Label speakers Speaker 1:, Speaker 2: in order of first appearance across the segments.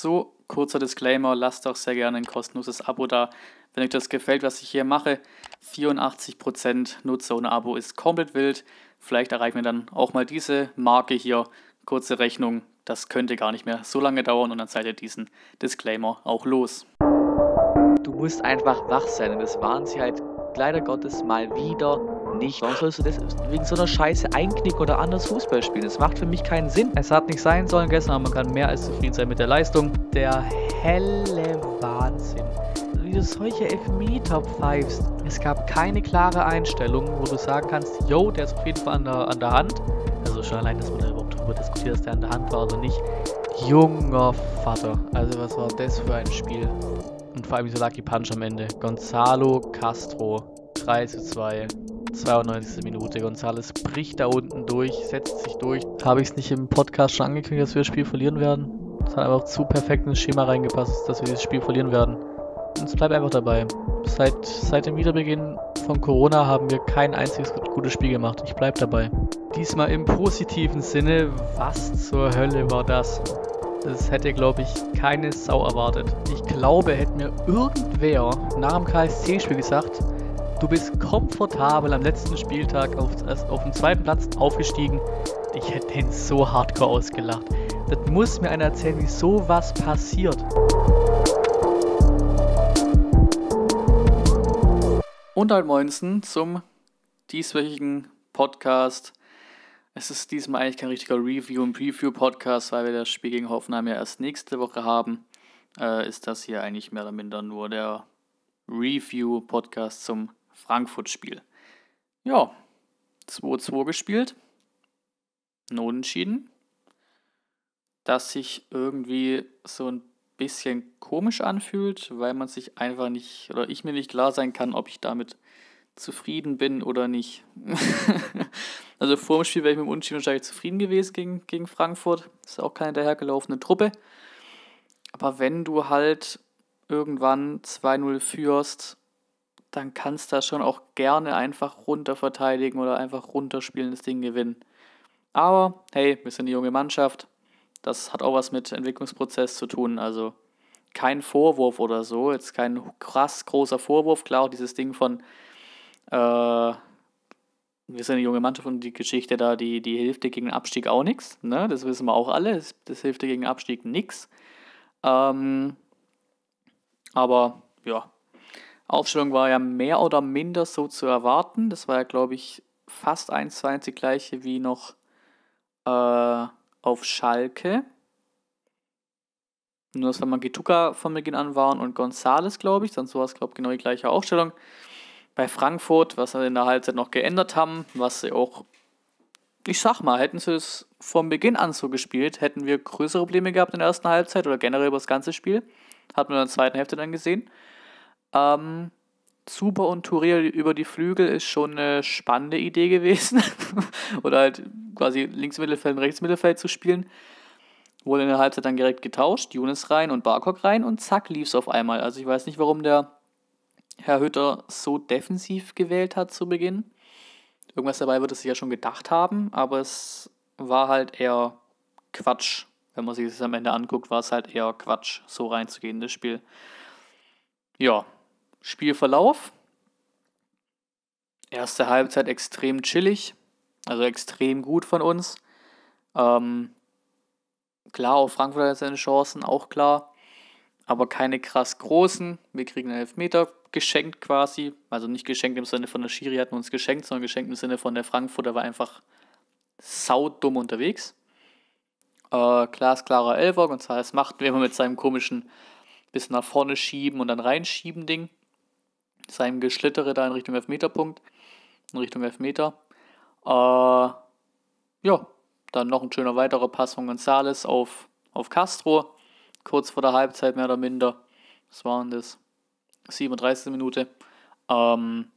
Speaker 1: So, kurzer Disclaimer, lasst doch sehr gerne ein kostenloses Abo da, wenn euch das gefällt, was ich hier mache. 84% Nutzer ohne Abo ist komplett wild. Vielleicht erreichen wir dann auch mal diese Marke hier. Kurze Rechnung, das könnte gar nicht mehr so lange dauern und dann seid ihr diesen Disclaimer auch los. Du musst einfach wach sein und das waren sie halt leider Gottes mal wieder nicht. Warum sollst du das wegen so einer Scheiße einknicken oder anders Fußball spielen? Das macht für mich keinen Sinn. Es hat nicht sein sollen gestern, aber man kann mehr als zufrieden sein mit der Leistung. Der helle Wahnsinn. Wie du solche Elfmeter pfeifst. Es gab keine klare Einstellung, wo du sagen kannst, yo, der ist auf jeden Fall an der, an der Hand. Also schon allein, dass man da überhaupt darüber diskutiert, dass der an der Hand war oder nicht. Junger Vater. Also was war das für ein Spiel? Und vor allem dieser Lucky Punch am Ende. Gonzalo Castro. 3 zu 2. 92. Minute. Gonzales bricht da unten durch, setzt sich durch. Habe ich es nicht im Podcast schon angekündigt, dass wir das Spiel verlieren werden? Es hat einfach zu perfekt ins Schema reingepasst, dass wir dieses Spiel verlieren werden. Und es bleibt einfach dabei. Seit, seit dem Wiederbeginn von Corona haben wir kein einziges gutes Spiel gemacht. Ich bleibe dabei. Diesmal im positiven Sinne, was zur Hölle war das? Das hätte, glaube ich, keine Sau erwartet. Ich glaube, hätte mir irgendwer nach dem KSC-Spiel gesagt, Du bist komfortabel am letzten Spieltag auf, auf dem zweiten Platz aufgestiegen. Ich hätte den so hardcore ausgelacht. Das muss mir einer erzählen, wie sowas passiert. Und halt Moinsen zum dieswöchigen Podcast. Es ist diesmal eigentlich kein richtiger Review- und Preview-Podcast, weil wir das Spiel gegen Hoffenheim ja erst nächste Woche haben. Äh, ist das hier eigentlich mehr oder minder nur der Review-Podcast zum Frankfurt-Spiel. Ja, 2-2 gespielt. Not entschieden. Dass sich irgendwie so ein bisschen komisch anfühlt, weil man sich einfach nicht, oder ich mir nicht klar sein kann, ob ich damit zufrieden bin oder nicht. also vor dem Spiel wäre ich mit dem Unentschieden wahrscheinlich zufrieden gewesen gegen, gegen Frankfurt. Ist auch keine dahergelaufene Truppe. Aber wenn du halt irgendwann 2-0 führst dann kannst du das schon auch gerne einfach runter verteidigen oder einfach runterspielen, das Ding gewinnen. Aber hey, wir sind eine junge Mannschaft. Das hat auch was mit Entwicklungsprozess zu tun. Also kein Vorwurf oder so. Jetzt kein krass großer Vorwurf. Klar, auch dieses Ding von, äh, wir sind eine junge Mannschaft und die Geschichte da, die, die hilft dir gegen Abstieg auch nichts. Ne? Das wissen wir auch alle. Das, das hilft dir gegen Abstieg nichts. Ähm, aber ja, Aufstellung war ja mehr oder minder so zu erwarten. Das war ja, glaube ich, fast eins zu eins die gleiche wie noch äh, auf Schalke. Nur, dass wenn man Gituka von Beginn an waren und Gonzales, glaube ich, sonst war es, glaube ich, genau die gleiche Aufstellung. Bei Frankfurt, was sie in der Halbzeit noch geändert haben, was sie auch, ich sag mal, hätten sie es von Beginn an so gespielt, hätten wir größere Probleme gehabt in der ersten Halbzeit oder generell über das ganze Spiel. Hat man in der zweiten Hälfte dann gesehen. Ähm, Zuber und Tourier über die Flügel ist schon eine spannende Idee gewesen. Oder halt quasi Linksmittelfeld und Rechtsmittelfeld zu spielen. Wurde in der Halbzeit dann direkt getauscht, Younes rein und Barkok rein und zack lief es auf einmal. Also ich weiß nicht, warum der Herr Hütter so defensiv gewählt hat zu Beginn. Irgendwas dabei wird es sich ja schon gedacht haben, aber es war halt eher Quatsch. Wenn man sich das am Ende anguckt, war es halt eher Quatsch, so reinzugehen in das Spiel. Ja, Spielverlauf. Erste Halbzeit extrem chillig, also extrem gut von uns. Ähm, klar, auch Frankfurt hat seine Chancen, auch klar. Aber keine krass großen. Wir kriegen einen Elfmeter geschenkt quasi. Also nicht geschenkt im Sinne von der Schiri hatten uns geschenkt, sondern geschenkt im Sinne von der Frankfurter war einfach saudumm unterwegs. Äh, Klaas klarer Elfer, González macht, wenn immer mit seinem komischen bis nach vorne schieben und dann reinschieben Ding seinem Geschlittere da in Richtung Elfmeterpunkt, in Richtung Elfmeter. Äh, ja, dann noch ein schöner weiterer Pass von Gonzales auf, auf Castro, kurz vor der Halbzeit mehr oder minder. Das waren das? 37. Minute. Ähm,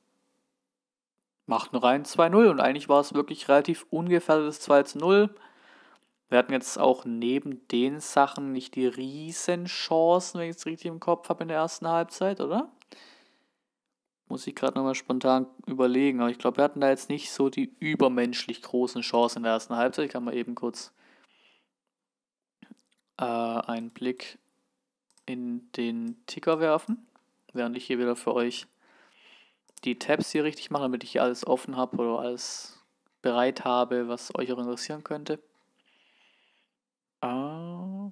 Speaker 1: macht nur rein 2-0 und eigentlich war es wirklich relativ ungefährdetes 2-0. Wir hatten jetzt auch neben den Sachen nicht die riesen Chancen, wenn ich es richtig im Kopf habe, in der ersten Halbzeit, oder? Muss ich gerade nochmal spontan überlegen. Aber ich glaube, wir hatten da jetzt nicht so die übermenschlich großen Chancen in der ersten Halbzeit. Ich kann mal eben kurz äh, einen Blick in den Ticker werfen, während ich hier wieder für euch die Tabs hier richtig mache, damit ich hier alles offen habe oder alles bereit habe, was euch auch interessieren könnte. Ah.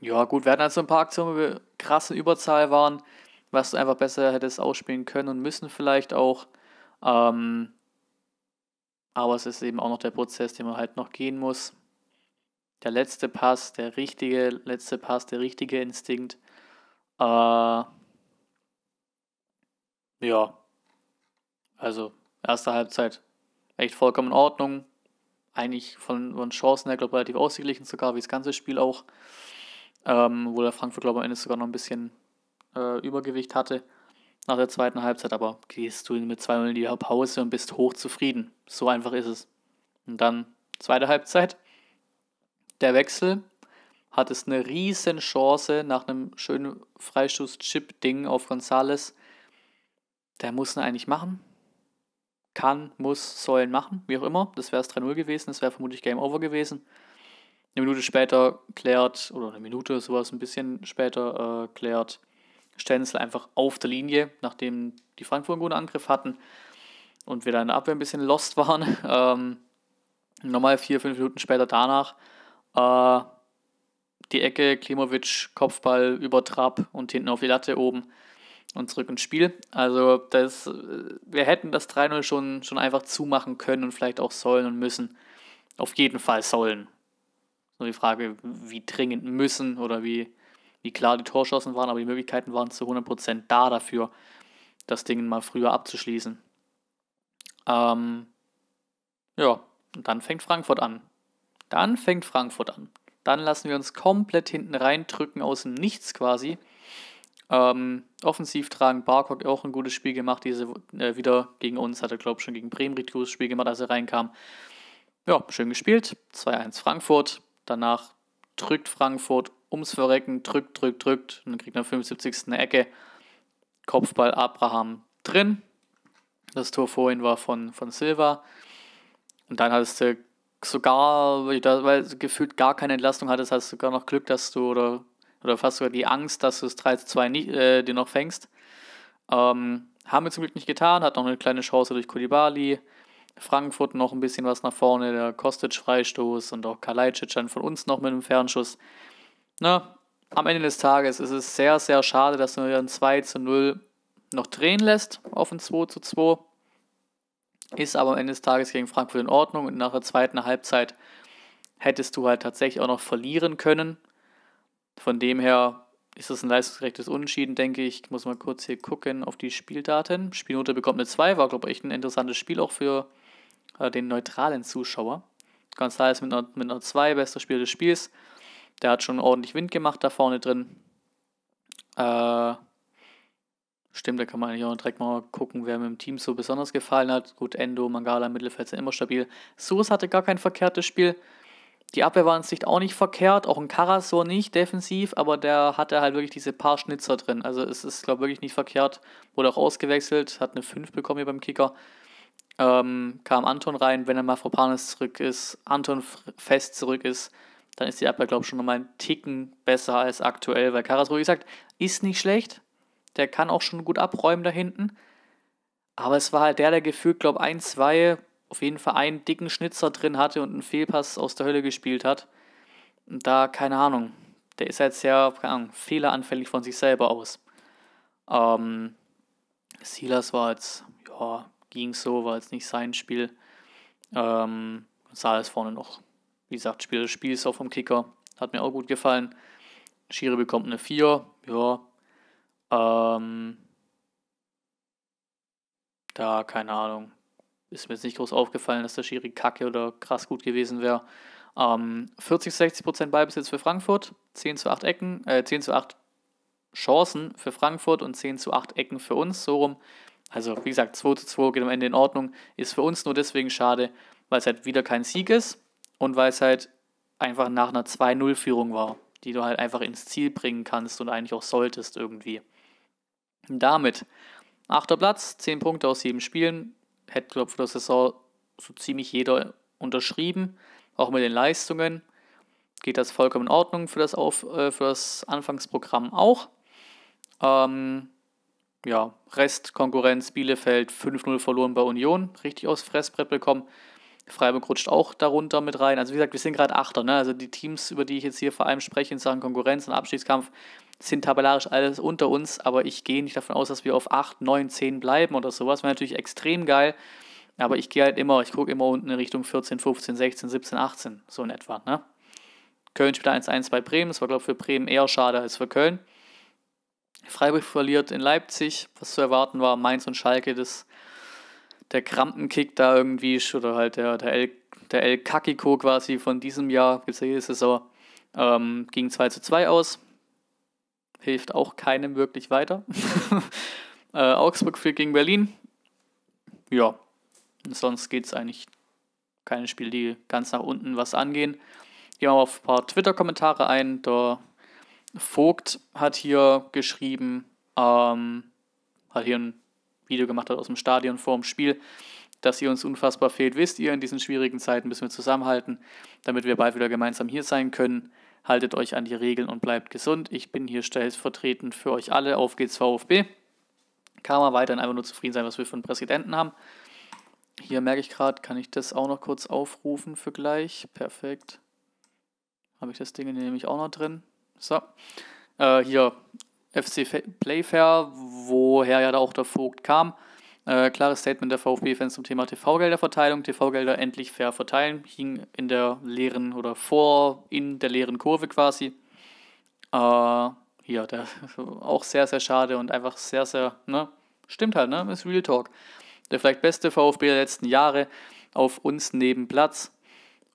Speaker 1: Ja, gut, wir hatten also ein paar Aktionen, wo wir krass in Überzahl waren was du einfach besser hättest ausspielen können und müssen vielleicht auch. Ähm, aber es ist eben auch noch der Prozess, den man halt noch gehen muss. Der letzte Pass, der richtige letzte Pass, der richtige Instinkt. Äh, ja, also erste Halbzeit echt vollkommen in Ordnung. Eigentlich von, von Chancen her, glaube ich, relativ ausgeglichen sogar, wie das ganze Spiel auch. Ähm, wo der Frankfurt, glaube ich, am Ende sogar noch ein bisschen äh, Übergewicht hatte nach der zweiten Halbzeit, aber gehst du mit 2-0 in die Pause und bist hochzufrieden. So einfach ist es. Und dann zweite Halbzeit. Der Wechsel hat es eine riesen Chance nach einem schönen Freistoß-Chip-Ding auf Gonzales. Der muss ihn eigentlich machen. Kann, muss, sollen machen, wie auch immer. Das wäre es 3-0 gewesen, das wäre vermutlich Game Over gewesen. Eine Minute später klärt, oder eine Minute sowas ein bisschen später äh, klärt Stenzel einfach auf der Linie, nachdem die Frankfurt einen guten Angriff hatten und wir da in der Abwehr ein bisschen lost waren. Ähm, nochmal vier, fünf Minuten später danach äh, die Ecke, Klimovic, Kopfball über Trab und hinten auf die Latte oben und zurück ins Spiel. Also das, äh, wir hätten das 3-0 schon, schon einfach zumachen können und vielleicht auch sollen und müssen. Auf jeden Fall sollen. Nur die Frage, wie dringend müssen oder wie, wie klar die Torschossen waren, aber die Möglichkeiten waren zu 100% da dafür, das Ding mal früher abzuschließen. Ähm, ja, und dann fängt Frankfurt an. Dann fängt Frankfurt an. Dann lassen wir uns komplett hinten reindrücken aus dem Nichts quasi. Ähm, offensiv tragen Barcock auch ein gutes Spiel gemacht, diese äh, wieder gegen uns, hat er glaube ich schon gegen Bremen richtig gutes Spiel gemacht, als er reinkam. Ja, schön gespielt. 2-1 Frankfurt. Danach drückt Frankfurt ums Verrecken, drückt, drückt, drückt. Und dann kriegt er 75. eine Ecke. Kopfball Abraham drin. Das Tor vorhin war von, von Silva. Und dann hattest du sogar, weil du gefühlt gar keine Entlastung hattest, hast du sogar noch Glück, dass du oder, oder fast sogar die Angst, dass du es 3 zu 2 nicht, äh, dir noch fängst. Ähm, haben wir zum Glück nicht getan, hat noch eine kleine Chance durch Kulibali. Frankfurt noch ein bisschen was nach vorne, der Kostic-Freistoß und auch Kalajdzic dann von uns noch mit einem Fernschuss. Na, ne? am Ende des Tages ist es sehr, sehr schade, dass du dann 2 zu 0 noch drehen lässt auf ein 2 zu 2. Ist aber am Ende des Tages gegen Frankfurt in Ordnung und nach der zweiten Halbzeit hättest du halt tatsächlich auch noch verlieren können. Von dem her ist das ein leistungsgerechtes Unentschieden, denke ich. Ich muss mal kurz hier gucken auf die Spieldaten. Spielnote bekommt eine 2, war, glaube ich, ein interessantes Spiel auch für äh, den neutralen Zuschauer. González mit einer, mit einer 2, bester Spiel des Spiels. Der hat schon ordentlich Wind gemacht da vorne drin. Äh, stimmt, da kann man eigentlich auch direkt mal gucken, wer mit dem Team so besonders gefallen hat. Gut, Endo, Mangala, Mittelfeld sind immer stabil. Soos hatte gar kein verkehrtes Spiel. Die Abwehr war in Sicht auch nicht verkehrt, auch ein Karasor nicht defensiv, aber der hatte halt wirklich diese paar Schnitzer drin. Also es ist, glaube ich, wirklich nicht verkehrt. Wurde auch ausgewechselt, hat eine 5 bekommen hier beim Kicker. Ähm, kam Anton rein, wenn er mal Fropanis zurück ist, Anton fest zurück ist, dann ist die Abwehr, glaube ich, schon nochmal einen Ticken besser als aktuell, weil Karas, wie gesagt, ist nicht schlecht. Der kann auch schon gut abräumen da hinten. Aber es war halt der, der gefühlt, glaube ich, ein, zwei, auf jeden Fall einen dicken Schnitzer drin hatte und einen Fehlpass aus der Hölle gespielt hat. Und da, keine Ahnung, der ist halt sehr, keine Ahnung, fehleranfällig von sich selber aus. Ähm, Silas war jetzt, ja, ging so, war jetzt nicht sein Spiel. Ähm, Saal ist vorne noch wie gesagt, Spiel des Spiels auch vom Kicker. Hat mir auch gut gefallen. Schiri bekommt eine 4. Ja. Ähm, da, keine Ahnung. Ist mir jetzt nicht groß aufgefallen, dass der Schiri kacke oder krass gut gewesen wäre. Ähm, 40, 60 Prozent Ballbesitz für Frankfurt. 10 zu 8 Ecken, äh, 10 zu 8 Chancen für Frankfurt und 10 zu 8 Ecken für uns. So rum. Also, wie gesagt, 2 zu 2 geht am Ende in Ordnung. Ist für uns nur deswegen schade, weil es halt wieder kein Sieg ist und weil es halt einfach nach einer 2-0-Führung war, die du halt einfach ins Ziel bringen kannst und eigentlich auch solltest irgendwie. Und damit, achter Platz, 10 Punkte aus 7 Spielen, hätte, glaube ich, für die Saison so ziemlich jeder unterschrieben, auch mit den Leistungen. Geht das vollkommen in Ordnung für das, Auf, äh, für das Anfangsprogramm auch. Ähm, ja, Restkonkurrenz Bielefeld 5-0 verloren bei Union, richtig aufs Fressbrett bekommen. Freiburg rutscht auch darunter mit rein. Also wie gesagt, wir sind gerade Achter. Ne? Also die Teams, über die ich jetzt hier vor allem spreche in Sachen Konkurrenz und Abstiegskampf, sind tabellarisch alles unter uns, aber ich gehe nicht davon aus, dass wir auf 8, 9, 10 bleiben oder sowas. Wäre natürlich extrem geil, aber ich gehe halt immer, ich gucke immer unten in Richtung 14, 15, 16, 17, 18, so in etwa. Ne? Köln spielt 1-1 bei Bremen, das war glaube ich für Bremen eher schade als für Köln. Freiburg verliert in Leipzig, was zu erwarten war. Mainz und Schalke, das der Krampenkick da irgendwie ist oder halt der, der, El, der El Kakiko quasi von diesem Jahr, gibt es ja ähm, ging 2 zu 2 aus. Hilft auch keinem wirklich weiter. äh, Augsburg führt gegen Berlin. Ja, sonst geht es eigentlich keine Spiele, die ganz nach unten was angehen. Gehen wir auf ein paar Twitter-Kommentare ein. Der Vogt hat hier geschrieben, ähm, hat hier einen Video gemacht hat aus dem Stadion vor dem Spiel, dass ihr uns unfassbar fehlt, wisst ihr, in diesen schwierigen Zeiten müssen wir zusammenhalten, damit wir bald wieder gemeinsam hier sein können. Haltet euch an die Regeln und bleibt gesund. Ich bin hier stellvertretend für euch alle. Auf geht's VfB. Kann man weiterhin einfach nur zufrieden sein, was wir für einen Präsidenten haben. Hier merke ich gerade, kann ich das auch noch kurz aufrufen für gleich. Perfekt. Habe ich das Ding nämlich auch noch drin. So. Äh, hier FC Playfair, woher ja da auch der Vogt kam. Äh, klares Statement der VfB-Fans zum Thema TV-Gelderverteilung. TV-Gelder endlich fair verteilen, hing in der leeren oder vor in der leeren Kurve quasi. Äh, hier, der, auch sehr, sehr schade und einfach sehr, sehr, ne? Stimmt halt, ne? Ist Real Talk. Der vielleicht beste VfB der letzten Jahre auf uns neben Platz.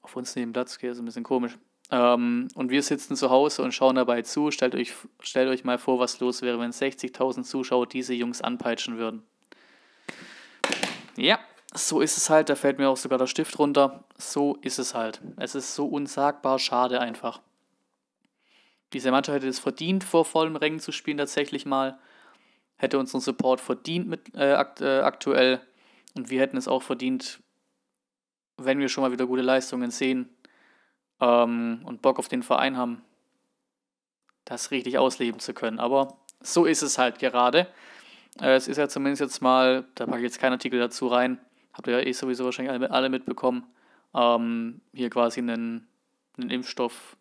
Speaker 1: Auf uns neben Platz, okay, ist ein bisschen komisch. Ähm, und wir sitzen zu Hause und schauen dabei zu. Stellt euch, stellt euch mal vor, was los wäre, wenn 60.000 Zuschauer diese Jungs anpeitschen würden. Ja, so ist es halt. Da fällt mir auch sogar der Stift runter. So ist es halt. Es ist so unsagbar schade einfach. Diese Mannschaft hätte es verdient, vor vollem Rängen zu spielen, tatsächlich mal. Hätte unseren Support verdient mit äh, akt, äh, aktuell. Und wir hätten es auch verdient, wenn wir schon mal wieder gute Leistungen sehen, ähm, und Bock auf den Verein haben, das richtig ausleben zu können. Aber so ist es halt gerade. Äh, es ist ja zumindest jetzt mal, da packe ich jetzt keinen Artikel dazu rein, habt ihr ja eh sowieso wahrscheinlich alle, alle mitbekommen, ähm, hier quasi einen, einen Impfstoff,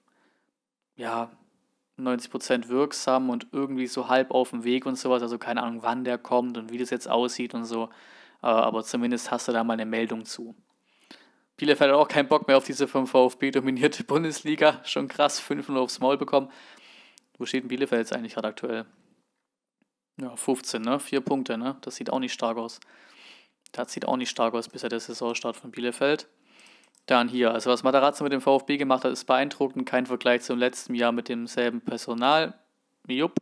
Speaker 1: ja, 90% wirksam und irgendwie so halb auf dem Weg und sowas. Also keine Ahnung, wann der kommt und wie das jetzt aussieht und so. Äh, aber zumindest hast du da mal eine Meldung zu. Bielefeld hat auch keinen Bock mehr auf diese vom VfB dominierte Bundesliga. Schon krass, 5-0 aufs Maul bekommen. Wo steht denn Bielefeld jetzt eigentlich gerade aktuell? Ja, 15, ne? Vier Punkte, ne? Das sieht auch nicht stark aus. Das sieht auch nicht stark aus bisher der Saisonstart von Bielefeld. Dann hier, also was Matarazzo mit dem VfB gemacht hat, ist beeindruckend. Kein Vergleich zum letzten Jahr mit demselben Personal. Jupp.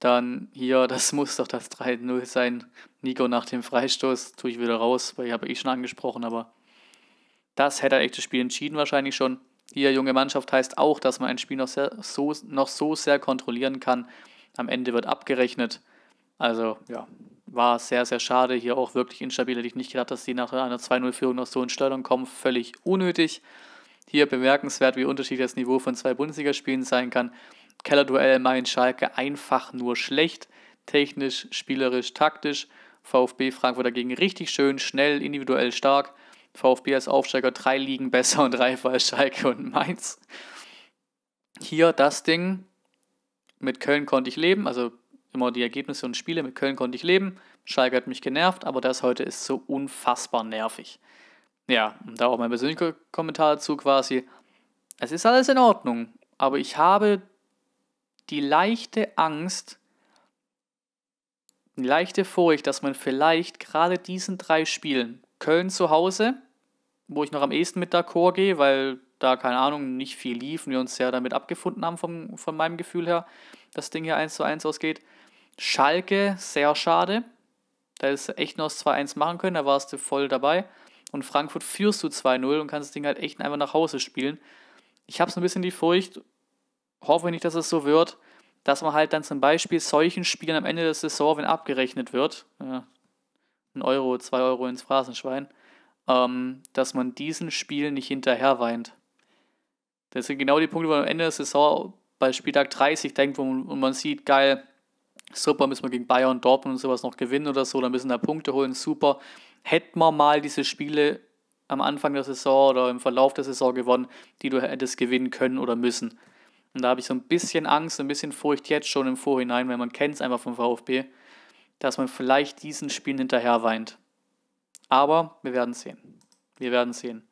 Speaker 1: Dann hier, das muss doch das 3-0 sein. Nico nach dem Freistoß tue ich wieder raus, weil ich habe ich eh schon angesprochen, aber das hätte er echt das Spiel entschieden wahrscheinlich schon. Hier junge Mannschaft heißt auch, dass man ein Spiel noch, sehr, so, noch so sehr kontrollieren kann. Am Ende wird abgerechnet. Also ja, war sehr, sehr schade. Hier auch wirklich instabil. Hätte ich nicht gedacht, dass sie nach einer 2-0-Führung noch so in Steuerung kommen. Völlig unnötig. Hier bemerkenswert, wie unterschiedlich das Niveau von zwei Bundesligaspielen sein kann. Keller-Duell Main-Schalke einfach nur schlecht. Technisch, spielerisch, taktisch. VfB Frankfurt dagegen richtig schön, schnell, individuell stark. VfB als Aufsteiger drei Ligen besser und Reifal, Schalke und Mainz. Hier das Ding. Mit Köln konnte ich leben, also immer die Ergebnisse und Spiele. Mit Köln konnte ich leben. Schalke hat mich genervt, aber das heute ist so unfassbar nervig. Ja, und da auch mein persönlicher Kommentar dazu quasi. Es ist alles in Ordnung, aber ich habe die leichte Angst, die leichte Furcht, dass man vielleicht gerade diesen drei Spielen Köln zu Hause, wo ich noch am ehesten mit D'accord gehe, weil da, keine Ahnung, nicht viel lief und wir uns ja damit abgefunden haben vom, von meinem Gefühl her, das Ding hier 1 zu 1 ausgeht. Schalke, sehr schade. Da ist echt noch 2-1 machen können, da warst du voll dabei. Und Frankfurt führst du 2-0 und kannst das Ding halt echt einfach nach Hause spielen. Ich habe so ein bisschen die Furcht, hoffe nicht, dass es so wird, dass man halt dann zum Beispiel solchen Spielen am Ende der Saison, wenn abgerechnet wird, ja, ein Euro, zwei Euro ins Phrasenschwein, ähm, dass man diesen Spielen nicht hinterher weint. Das sind genau die Punkte, wo man am Ende der Saison bei Spieltag 30 denkt man, und man sieht, geil, super, müssen wir gegen Bayern, Dortmund und sowas noch gewinnen oder so, dann müssen da Punkte holen, super. Hätten wir mal diese Spiele am Anfang der Saison oder im Verlauf der Saison gewonnen, die du hättest gewinnen können oder müssen. Und da habe ich so ein bisschen Angst, ein bisschen Furcht jetzt schon im Vorhinein, weil man kennt es einfach vom VfB dass man vielleicht diesen Spielen hinterher weint. Aber wir werden sehen. Wir werden sehen.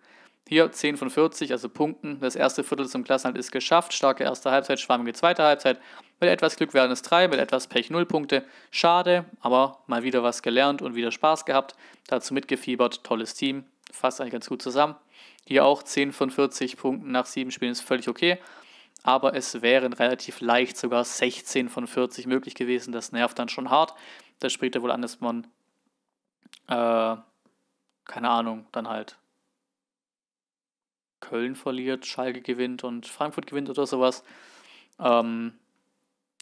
Speaker 1: Hier 10 von 40, also Punkten. Das erste Viertel zum Klassenhalt ist geschafft. Starke erste Halbzeit, schwammige zweite Halbzeit. Mit etwas Glück werden es drei, mit etwas Pech 0 Punkte. Schade, aber mal wieder was gelernt und wieder Spaß gehabt. Dazu mitgefiebert, tolles Team. Fasst eigentlich ganz gut zusammen. Hier auch 10 von 40 Punkten nach 7 Spielen ist völlig okay. Aber es wären relativ leicht sogar 16 von 40 möglich gewesen. Das nervt dann schon hart das spricht er wohl an, dass man, äh, keine Ahnung, dann halt Köln verliert, Schalke gewinnt und Frankfurt gewinnt oder sowas. Ähm,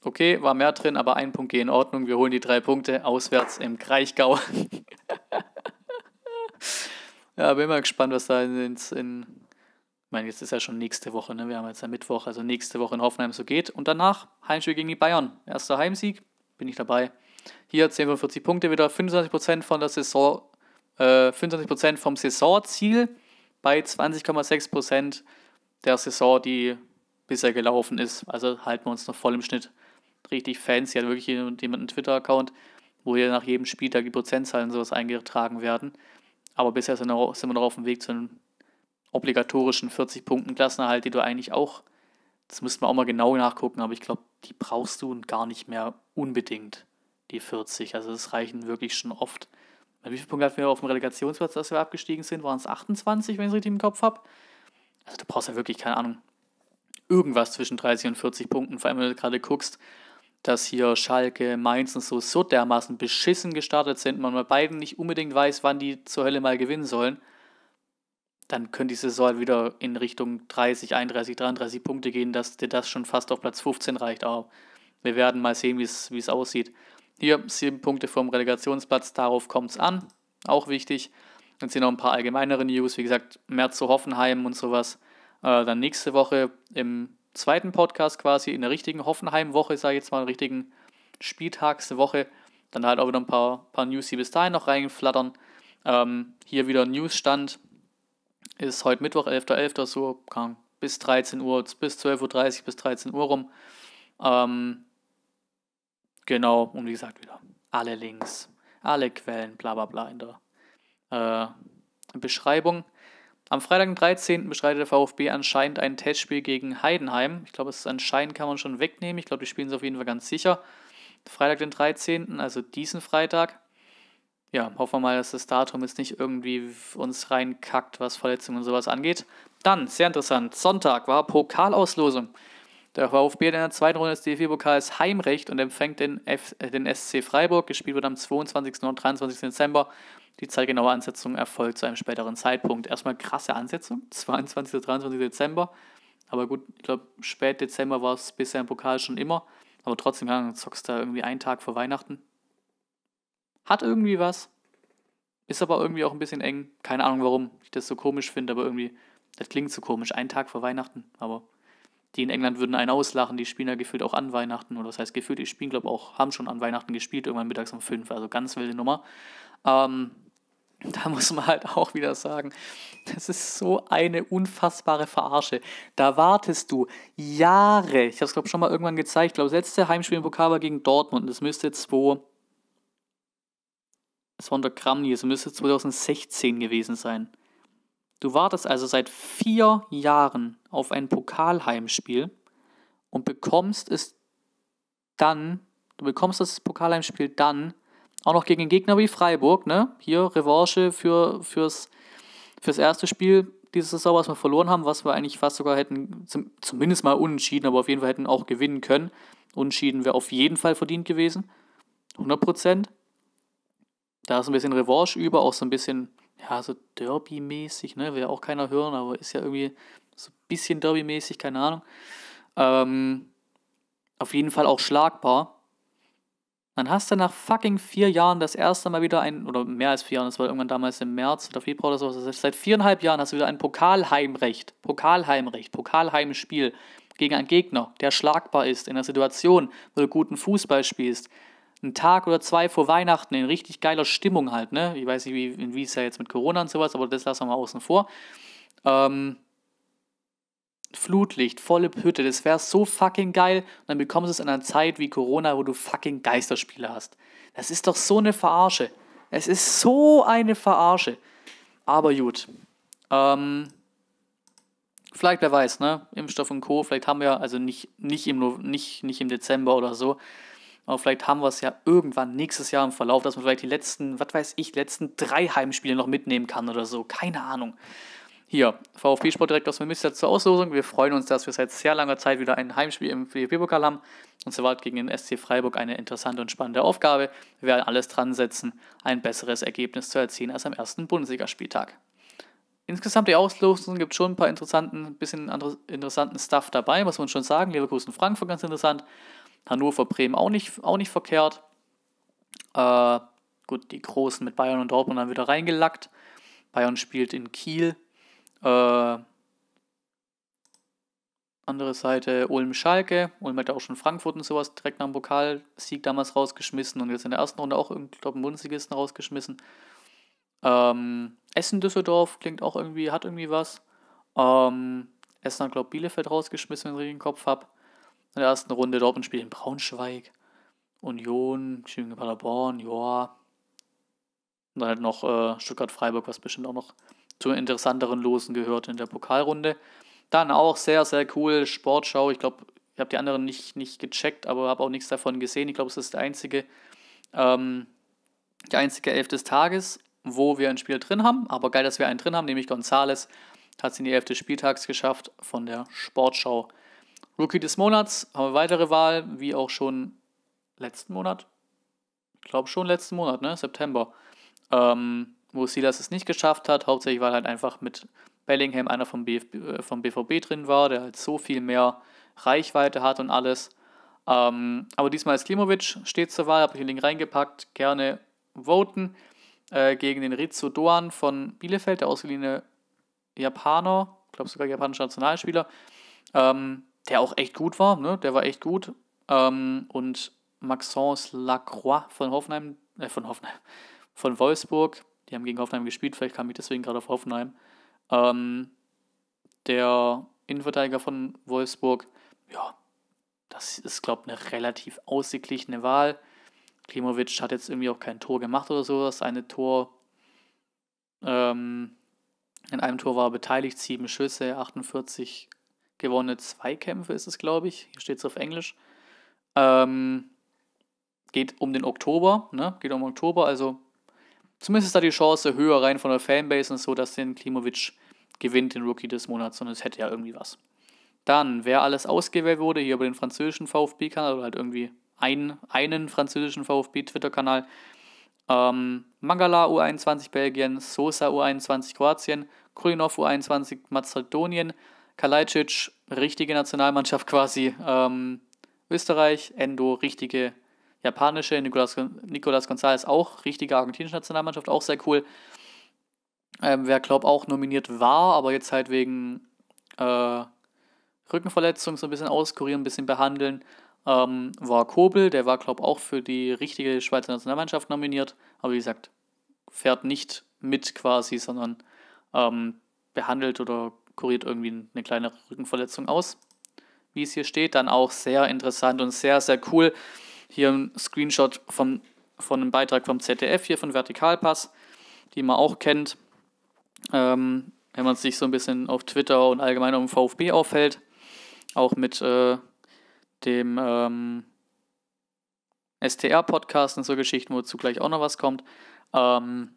Speaker 1: okay, war mehr drin, aber ein Punkt geht in Ordnung. Wir holen die drei Punkte auswärts im Kraichgau. ja, bin mal gespannt, was da in, in ich meine, jetzt ist ja schon nächste Woche, ne? Wir haben jetzt ja Mittwoch, also nächste Woche in Hoffenheim so geht. Und danach Heimspiel gegen die Bayern. Erster Heimsieg, bin ich dabei. Hier 10,45 Punkte wieder, 25% von der Saison, äh, 25% vom Saisonziel bei 20,6% der Saison, die bisher gelaufen ist. Also halten wir uns noch voll im Schnitt. Richtig fancy, hat wirklich jemand einen Twitter-Account, wo hier nach jedem Spieltag die Prozentzahlen und sowas eingetragen werden. Aber bisher sind wir noch auf dem Weg zu einem obligatorischen 40-Punkten-Klassenerhalt, die du eigentlich auch, das müssten wir auch mal genau nachgucken, aber ich glaube, die brauchst du und gar nicht mehr unbedingt die 40. Also das reichen wirklich schon oft. Wie viele Punkte hatten wir auf dem Relegationsplatz, als wir abgestiegen sind? Waren es 28, wenn ich es richtig im Kopf habe? Also du brauchst ja wirklich, keine Ahnung, irgendwas zwischen 30 und 40 Punkten. Vor allem, wenn du gerade guckst, dass hier Schalke, Mainz und so so dermaßen beschissen gestartet sind, man bei beiden nicht unbedingt weiß, wann die zur Hölle mal gewinnen sollen, dann könnte die Saison halt wieder in Richtung 30, 31, 33 Punkte gehen, dass dir das schon fast auf Platz 15 reicht. Aber wir werden mal sehen, wie es aussieht. Hier sieben Punkte vom Relegationsplatz, darauf kommt es an. Auch wichtig. Jetzt hier noch ein paar allgemeinere News. Wie gesagt, mehr zu Hoffenheim und sowas. Äh, dann nächste Woche im zweiten Podcast quasi, in der richtigen Hoffenheim-Woche, sage ich jetzt mal, in der richtigen Spieltagswoche. Dann halt auch wieder ein paar, paar News, die bis dahin noch reinflattern. Ähm, hier wieder Newsstand. Ist heute Mittwoch, 11.11. .11. so, bis 13 Uhr, bis 12.30 Uhr, bis 13 Uhr rum. Ähm, Genau, und wie gesagt, wieder alle Links, alle Quellen, bla bla bla in der äh, Beschreibung. Am Freitag, den 13. beschreitet der VfB anscheinend ein Testspiel gegen Heidenheim. Ich glaube, das anscheinend kann man schon wegnehmen. Ich glaube, die spielen es auf jeden Fall ganz sicher. Freitag, den 13., also diesen Freitag. Ja, hoffen wir mal, dass das Datum jetzt nicht irgendwie uns reinkackt, was Verletzungen und sowas angeht. Dann, sehr interessant, Sonntag war Pokalauslosung. Der VfB in der zweiten Runde des DFB-Pokals Heimrecht und empfängt den, F äh, den SC Freiburg. Gespielt wird am 22. und 23. Dezember. Die zeitgenaue Ansetzung erfolgt zu einem späteren Zeitpunkt. Erstmal krasse Ansetzung, 22. und 23. Dezember. Aber gut, ich glaube, spät Dezember war es bisher im Pokal schon immer. Aber trotzdem, ja, zockst da irgendwie einen Tag vor Weihnachten. Hat irgendwie was. Ist aber irgendwie auch ein bisschen eng. Keine Ahnung warum ich das so komisch finde, aber irgendwie, das klingt so komisch. Einen Tag vor Weihnachten, aber die in England würden einen auslachen, die spielen ja gefühlt auch an Weihnachten, oder das heißt gefühlt, die spielen, glaube ich, auch, haben schon an Weihnachten gespielt, irgendwann mittags um fünf, also ganz wilde Nummer. Ähm, da muss man halt auch wieder sagen, das ist so eine unfassbare Verarsche. Da wartest du Jahre, ich habe es, glaube ich, schon mal irgendwann gezeigt, ich glaube, letzte Heimspiel im Pokal war gegen Dortmund, das müsste jetzt wo es war unter Kramny, es müsste 2016 gewesen sein. Du wartest also seit vier Jahren auf ein Pokalheimspiel und bekommst es dann, du bekommst das Pokalheimspiel dann auch noch gegen Gegner wie Freiburg, ne? Hier Revanche für, fürs, fürs erste Spiel dieses Saison, was wir verloren haben, was wir eigentlich fast sogar hätten, zum, zumindest mal unentschieden, aber auf jeden Fall hätten auch gewinnen können. Unentschieden wäre auf jeden Fall verdient gewesen. 100 Prozent. Da ist ein bisschen Revanche über, auch so ein bisschen ja, so Derby-mäßig, ne? Will ja auch keiner hören, aber ist ja irgendwie so ein bisschen Derby-mäßig, keine Ahnung. Ähm, auf jeden Fall auch schlagbar. Dann hast du nach fucking vier Jahren das erste Mal wieder ein, oder mehr als vier Jahren, das war irgendwann damals im März oder Februar oder sowas, seit viereinhalb Jahren hast du wieder ein Pokalheimrecht, Pokalheimrecht, Pokalheimspiel gegen einen Gegner, der schlagbar ist in der Situation, wo du guten Fußball spielst, einen Tag oder zwei vor Weihnachten in richtig geiler Stimmung halt, ne? Ich weiß nicht, wie, wie es ja jetzt mit Corona und sowas, aber das lassen wir mal außen vor. Ähm, Flutlicht, volle Hütte, das wäre so fucking geil. Und dann bekommst du es in einer Zeit wie Corona, wo du fucking Geisterspiele hast. Das ist doch so eine Verarsche. Es ist so eine Verarsche. Aber gut. Ähm, vielleicht, wer weiß, ne? Impfstoff und Co. Vielleicht haben wir, also nicht, nicht, im, nicht, nicht im Dezember oder so, aber vielleicht haben wir es ja irgendwann nächstes Jahr im Verlauf, dass man vielleicht die letzten, was weiß ich, letzten drei Heimspiele noch mitnehmen kann oder so. Keine Ahnung. Hier, VfB Sportdirektor aus Münster zur Auslosung. Wir freuen uns, dass wir seit sehr langer Zeit wieder ein Heimspiel im vfb pokal haben. Uns erwartet gegen den SC Freiburg eine interessante und spannende Aufgabe. Wir werden alles dran setzen, ein besseres Ergebnis zu erzielen als am ersten Bundesligaspieltag. Insgesamt die Auslosung gibt schon ein paar interessanten, bisschen interessanten Stuff dabei, muss man schon sagen. Leverkusen Frankfurt ganz interessant, Hannover, Bremen auch nicht, auch nicht verkehrt. Äh, gut, die Großen mit Bayern und Dortmund dann wieder reingelackt. Bayern spielt in Kiel. Äh, andere Seite Ulm-Schalke. Ulm hat ja auch schon Frankfurt und sowas direkt nach dem Pokalsieg damals rausgeschmissen und jetzt in der ersten Runde auch irgendwie, Bundesligisten rausgeschmissen. Ähm, Essen-Düsseldorf klingt auch irgendwie, hat irgendwie was. Ähm, Essen hat, glaube ich, Bielefeld rausgeschmissen, wenn ich den Kopf habe in der ersten Runde. Dortmund spielt in Braunschweig. Union, Schwingen Paderborn, Joa. Und dann halt noch äh, Stuttgart-Freiburg, was bestimmt auch noch zu interessanteren Losen gehört in der Pokalrunde. Dann auch sehr, sehr cool Sportschau. Ich glaube, ich habe die anderen nicht, nicht gecheckt, aber habe auch nichts davon gesehen. Ich glaube, es ist der einzige, ähm, die einzige Elf des Tages, wo wir ein Spiel drin haben. Aber geil, dass wir einen drin haben, nämlich Gonzales hat es in die Elf des Spieltags geschafft von der Sportschau. Rookie des Monats haben wir weitere Wahl, wie auch schon letzten Monat. Ich glaube schon letzten Monat, ne? September. Ähm, wo Silas es nicht geschafft hat, hauptsächlich weil halt einfach mit Bellingham einer vom, BFB, äh, vom BVB drin war, der halt so viel mehr Reichweite hat und alles. Ähm, aber diesmal ist Klimovic, steht zur Wahl, habe ich den Link reingepackt, gerne voten äh, gegen den Rizzo Doan von Bielefeld, der ausgeliehene Japaner, ich glaube sogar japanischer Nationalspieler. Ähm, der auch echt gut war, ne? Der war echt gut. Ähm, und Maxence Lacroix von Hoffenheim, äh, von Hoffenheim, von Wolfsburg, die haben gegen Hoffenheim gespielt, vielleicht kam ich deswegen gerade auf Hoffenheim. Ähm, der Innenverteidiger von Wolfsburg, ja, das ist, glaube ich, eine relativ ausgeglichene Wahl. Klimovic hat jetzt irgendwie auch kein Tor gemacht oder sowas. Eine Tor, ähm, in einem Tor war er beteiligt, sieben Schüsse, 48 gewonnene Zweikämpfe ist es, glaube ich. Hier steht es auf Englisch. Ähm, geht um den Oktober, ne? Geht um Oktober, also zumindest ist da die Chance höher rein von der Fanbase und so, dass den Klimovic gewinnt, den Rookie des Monats, und es hätte ja irgendwie was. Dann, wer alles ausgewählt wurde, hier über den französischen VfB-Kanal oder halt irgendwie einen, einen französischen VfB-Twitter-Kanal. Ähm, Mangala U21 Belgien, Sosa U21 Kroatien, Krulinov U21 Mazedonien, Kalajdzic, richtige Nationalmannschaft quasi. Ähm, Österreich, Endo, richtige japanische. Nicolas, Nicolas Gonzalez auch, richtige argentinische Nationalmannschaft, auch sehr cool. Ähm, wer, glaube auch nominiert war, aber jetzt halt wegen äh, Rückenverletzung so ein bisschen auskurieren, ein bisschen behandeln, ähm, war Kobel. Der war, glaube auch für die richtige Schweizer Nationalmannschaft nominiert. Aber wie gesagt, fährt nicht mit quasi, sondern ähm, behandelt oder kuriert irgendwie eine kleine Rückenverletzung aus, wie es hier steht. Dann auch sehr interessant und sehr, sehr cool. Hier ein Screenshot vom, von einem Beitrag vom ZDF hier von Vertikalpass, die man auch kennt, ähm, wenn man sich so ein bisschen auf Twitter und allgemein um VfB aufhält. Auch mit äh, dem ähm, STR-Podcast und so Geschichten, wozu gleich auch noch was kommt. Ähm,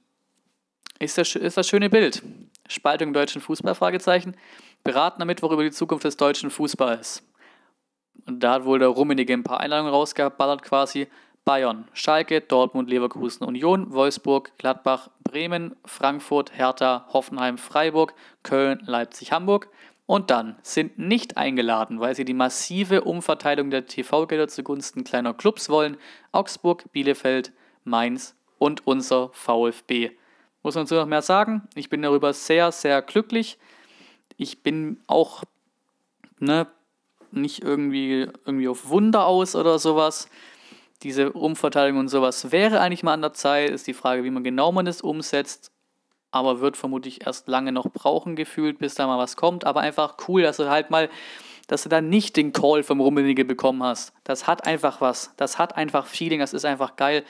Speaker 1: ist das, ist das schöne Bild. Spaltung im deutschen Fußball? Fragezeichen. Beraten am Mittwoch über die Zukunft des deutschen Fußballs. Und da hat wohl der Rummenigge ein paar Einladungen rausgeballert quasi. Bayern, Schalke, Dortmund, Leverkusen, Union, Wolfsburg, Gladbach, Bremen, Frankfurt, Hertha, Hoffenheim, Freiburg, Köln, Leipzig, Hamburg. Und dann sind nicht eingeladen, weil sie die massive Umverteilung der TV-Gelder zugunsten kleiner Clubs wollen. Augsburg, Bielefeld, Mainz und unser VfB. Muss man so noch mehr sagen? Ich bin darüber sehr, sehr glücklich. Ich bin auch ne, nicht irgendwie, irgendwie auf Wunder aus oder sowas. Diese Umverteilung und sowas wäre eigentlich mal an der Zeit. Ist die Frage, wie man genau man das umsetzt. Aber wird vermutlich erst lange noch brauchen gefühlt, bis da mal was kommt. Aber einfach cool, dass du halt mal, dass du dann nicht den Call vom Rummenigge bekommen hast. Das hat einfach was. Das hat einfach Feeling. Das ist einfach geil.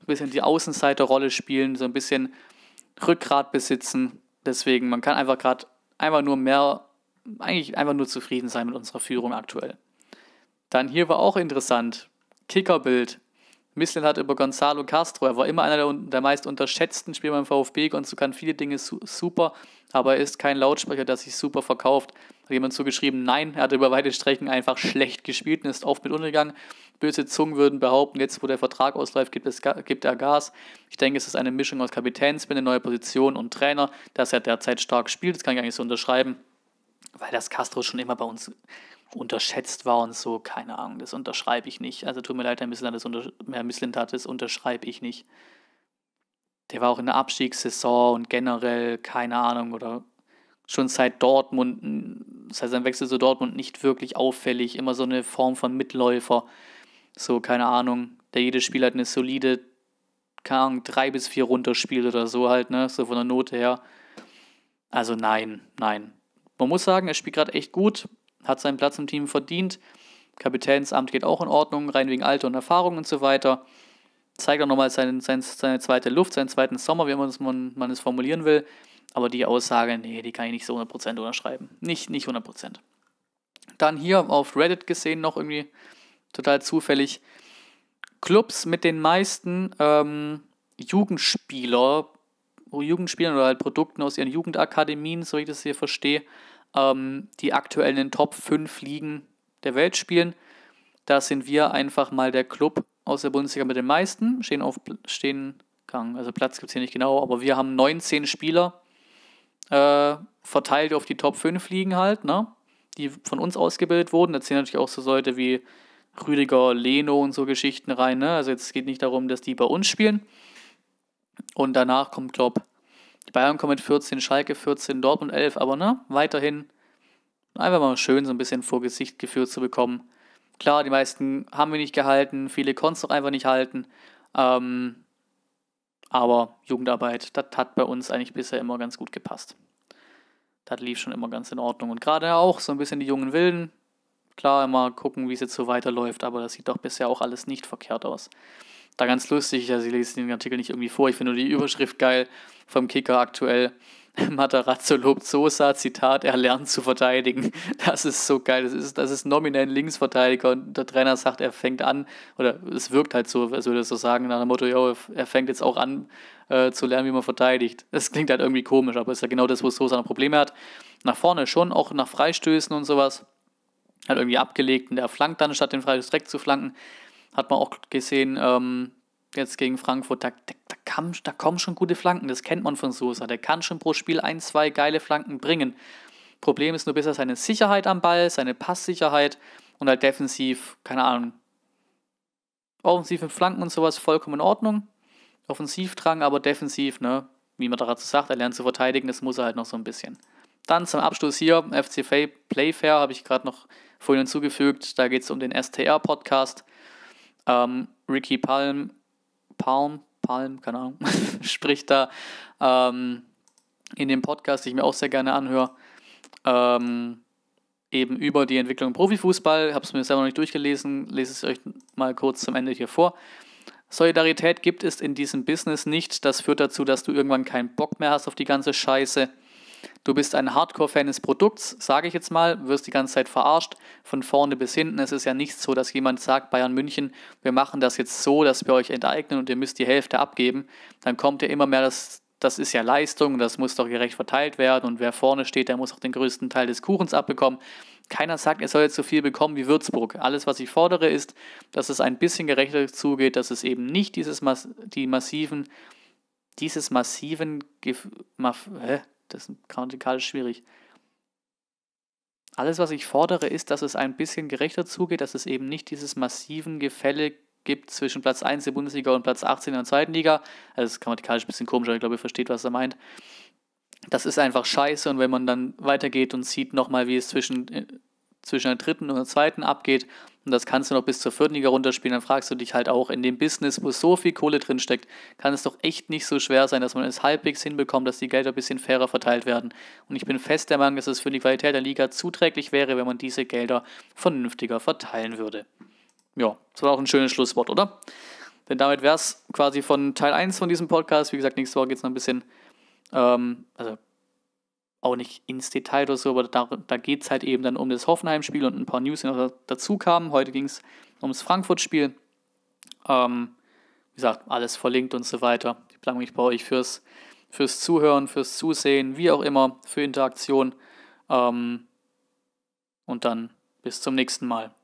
Speaker 1: Ein bisschen die Außenseiterrolle spielen, so ein bisschen Rückgrat besitzen. Deswegen, man kann einfach gerade einfach nur mehr, eigentlich einfach nur zufrieden sein mit unserer Führung aktuell. Dann hier war auch interessant, Kickerbild. Mislin hat über Gonzalo Castro, er war immer einer der, der meist unterschätzten Spieler beim VfB, und kann viele Dinge su super, aber er ist kein Lautsprecher, der sich super verkauft. Hat jemand zugeschrieben, nein, er hat über weite Strecken einfach schlecht gespielt und ist oft mit untergegangen. Böse Zungen würden behaupten, jetzt wo der Vertrag ausläuft, gibt, es, gibt er Gas. Ich denke, es ist eine Mischung aus Kapitänsbinde, neue Position und Trainer, dass er derzeit stark spielt. Das kann ich eigentlich so unterschreiben, weil das Castro schon immer bei uns unterschätzt war und so. Keine Ahnung, das unterschreibe ich nicht. Also tut mir leid, Herr Misslintat, das, unter Herr Misslintat, das unterschreibe ich nicht. Der war auch in der Abstiegssaison und generell, keine Ahnung, oder schon seit Dortmund das heißt, sein Wechsel zu Dortmund nicht wirklich auffällig, immer so eine Form von Mitläufer. So, keine Ahnung, der jedes Spiel hat eine solide, keine Ahnung, drei bis vier runterspielt oder so halt, ne? So von der Note her. Also nein, nein. Man muss sagen, er spielt gerade echt gut, hat seinen Platz im Team verdient. Kapitänsamt geht auch in Ordnung, rein wegen Alter und Erfahrung und so weiter. Zeigt auch nochmal seine, seine, seine zweite Luft, seinen zweiten Sommer, wie man es, man, man es formulieren will. Aber die Aussage, nee, die kann ich nicht so 100% unterschreiben. Nicht, nicht 100%. Dann hier auf Reddit gesehen noch irgendwie total zufällig. Clubs mit den meisten ähm, Jugendspieler, Jugendspielern oder halt Produkten aus ihren Jugendakademien, so wie ich das hier verstehe, ähm, die aktuell in den Top 5 Ligen der Welt spielen. Da sind wir einfach mal der Club aus der Bundesliga mit den meisten. Stehen auf stehen, also Platz gibt es hier nicht genau, aber wir haben 19 Spieler äh, verteilt auf die Top 5 liegen halt, ne? die von uns ausgebildet wurden. Da zählen natürlich auch so Leute wie Rüdiger, Leno und so Geschichten rein. Ne? Also jetzt geht nicht darum, dass die bei uns spielen. Und danach kommt, glaube die Bayern kommen mit 14, Schalke 14, Dortmund 11, aber ne, weiterhin einfach mal schön so ein bisschen vor Gesicht geführt zu bekommen. Klar, die meisten haben wir nicht gehalten, viele konnten es auch einfach nicht halten. Ähm, aber Jugendarbeit, das hat bei uns eigentlich bisher immer ganz gut gepasst. Das lief schon immer ganz in Ordnung. Und gerade auch so ein bisschen die jungen Wilden. Klar, immer gucken, wie es jetzt so weiterläuft, aber das sieht doch bisher auch alles nicht verkehrt aus. Da ganz lustig, also ich lese den Artikel nicht irgendwie vor, ich finde nur die Überschrift geil vom Kicker aktuell. Matarazzo lobt Sosa, Zitat, er lernt zu verteidigen. Das ist so geil. Das ist, das ist nominell Linksverteidiger und der Trainer sagt, er fängt an, oder es wirkt halt so, als würde er so sagen, nach dem Motto, yo, er fängt jetzt auch an äh, zu lernen, wie man verteidigt. Das klingt halt irgendwie komisch, aber ist ja genau das, wo Sosa noch Probleme hat. Nach vorne schon, auch nach Freistößen und sowas. Hat irgendwie abgelegt und er flankt dann, statt den Freistoß direkt zu flanken. Hat man auch gesehen, ähm, jetzt gegen Frankfurt, da, da, da, kam, da kommen schon gute Flanken, das kennt man von Sosa. Der kann schon pro Spiel ein, zwei geile Flanken bringen. Problem ist nur bisher seine Sicherheit am Ball, seine Passsicherheit und halt defensiv, keine Ahnung, offensiv mit Flanken und sowas vollkommen in Ordnung. Offensiv dran, aber defensiv, ne, wie man dazu sagt, er lernt zu verteidigen, das muss er halt noch so ein bisschen. Dann zum Abschluss hier, FC Playfair habe ich gerade noch vorhin hinzugefügt, da geht es um den STR-Podcast. Ähm, Ricky Palm Palm, Palm, keine Ahnung, spricht da ähm, in dem Podcast, den ich mir auch sehr gerne anhöre, ähm, eben über die Entwicklung Profifußball. Ich Habe es mir selber noch nicht durchgelesen, lese es euch mal kurz zum Ende hier vor. Solidarität gibt es in diesem Business nicht. Das führt dazu, dass du irgendwann keinen Bock mehr hast auf die ganze Scheiße. Du bist ein Hardcore-Fan des Produkts, sage ich jetzt mal, wirst die ganze Zeit verarscht, von vorne bis hinten. Es ist ja nicht so, dass jemand sagt, Bayern München, wir machen das jetzt so, dass wir euch enteignen und ihr müsst die Hälfte abgeben. Dann kommt ja immer mehr das, das ist ja Leistung, das muss doch gerecht verteilt werden und wer vorne steht, der muss auch den größten Teil des Kuchens abbekommen. Keiner sagt, er soll jetzt so viel bekommen wie Würzburg. Alles, was ich fordere, ist, dass es ein bisschen gerechter zugeht, dass es eben nicht dieses, die massiven, dieses massiven, hä? Das ist grammatikalisch schwierig. Alles, was ich fordere, ist, dass es ein bisschen gerechter zugeht, dass es eben nicht dieses massiven Gefälle gibt zwischen Platz 1 der Bundesliga und Platz 18 in der zweiten Liga. Also das ist grammatikalisch ein bisschen komisch, aber ich glaube, ihr versteht, was er meint. Das ist einfach scheiße und wenn man dann weitergeht und sieht nochmal, wie es zwischen, äh, zwischen der dritten und der zweiten abgeht, und das kannst du noch bis zur vierten Liga runterspielen. Dann fragst du dich halt auch, in dem Business, wo so viel Kohle drinsteckt, kann es doch echt nicht so schwer sein, dass man es halbwegs hinbekommt, dass die Gelder ein bisschen fairer verteilt werden. Und ich bin fest der Meinung, dass es für die Qualität der Liga zuträglich wäre, wenn man diese Gelder vernünftiger verteilen würde. Ja, das war auch ein schönes Schlusswort, oder? Denn damit wäre es quasi von Teil 1 von diesem Podcast. Wie gesagt, nächste Woche geht es noch ein bisschen, ähm, also auch nicht ins Detail oder so, aber da, da geht es halt eben dann um das Hoffenheim-Spiel und ein paar News, die noch dazu kamen. Heute ging es ums Frankfurt-Spiel. Ähm, wie gesagt, alles verlinkt und so weiter. Ich bedanke mich bei euch fürs, fürs Zuhören, fürs Zusehen, wie auch immer, für Interaktion. Ähm, und dann bis zum nächsten Mal.